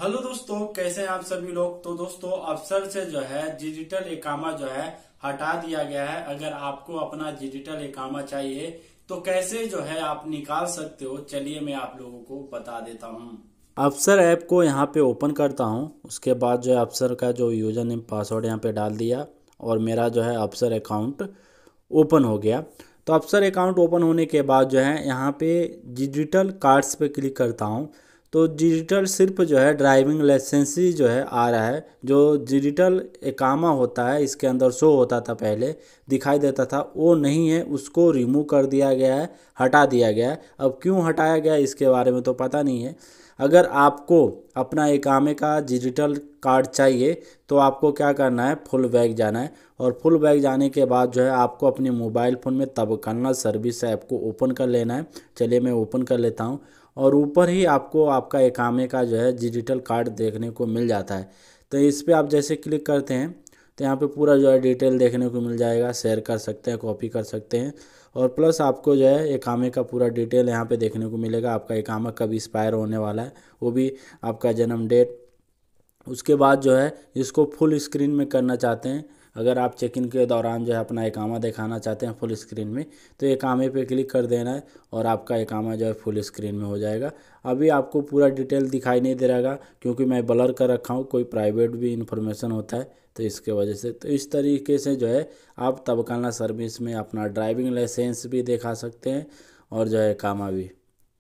hello दोस्तों कैसे हैं आप सभी लोग तो दोस्तों अफसर से जो है डिजिटल एकामा जो है हटा दिया गया है अगर आपको अपना डिजिटल एकामा चाहिए तो कैसे जो है आप निकाल सकते हो चलिए मैं आप लोगों को बता देता हूँ अफसर ऐप को यहाँ पे ओपन करता हूँ उसके बाद जो है अफसर का जो यूजर नेम पासवर्ड यहाँ पे डाल दिया और मेरा जो है अफसर अकाउंट ओपन हो गया तो अफसर अकाउंट ओपन होने के बाद जो है यहाँ पे डिजिटल कार्ड्स पे क्लिक करता हूँ तो डिजिटल सिर्फ जो है ड्राइविंग लाइसेंस ही जो है आ रहा है जो डिजिटल एकामा होता है इसके अंदर शो होता था पहले दिखाई देता था वो नहीं है उसको रिमूव कर दिया गया है हटा दिया गया है अब क्यों हटाया गया इसके बारे में तो पता नहीं है अगर आपको अपना एकामे का डिजिटल कार्ड चाहिए तो आपको क्या करना है फुल बैग जाना है और फुल बैग जाने के बाद जो है आपको अपने मोबाइल फ़ोन में करना सर्विस ऐप को ओपन कर लेना है चलिए मैं ओपन कर लेता हूँ और ऊपर ही आपको आपका एकामे का जो है डिजिटल कार्ड देखने को मिल जाता है तो इस पर आप जैसे क्लिक करते हैं तो यहाँ पे पूरा जो है डिटेल देखने को मिल जाएगा शेयर कर सकते हैं कॉपी कर सकते हैं और प्लस आपको जो है एकामे का पूरा डिटेल यहाँ पे देखने को मिलेगा आपका एकामा कब एक्सपायर होने वाला है वो भी आपका जन्म डेट उसके बाद जो है इसको फुल स्क्रीन में करना चाहते हैं अगर आप चेक इन के दौरान जो है अपना एकामा दिखाना चाहते हैं फुल स्क्रीन में तो एकामे पे क्लिक कर देना है और आपका एकामा जो है फुल स्क्रीन में हो जाएगा अभी आपको पूरा डिटेल दिखाई नहीं दे रहेगा क्योंकि मैं ब्लर कर रखा हूँ कोई प्राइवेट भी इन्फॉर्मेशन होता है तो इसके वजह से तो इस तरीके से जो है आप तबकाना सर्विस में अपना ड्राइविंग लाइसेंस भी दिखा सकते हैं और जो है कामा भी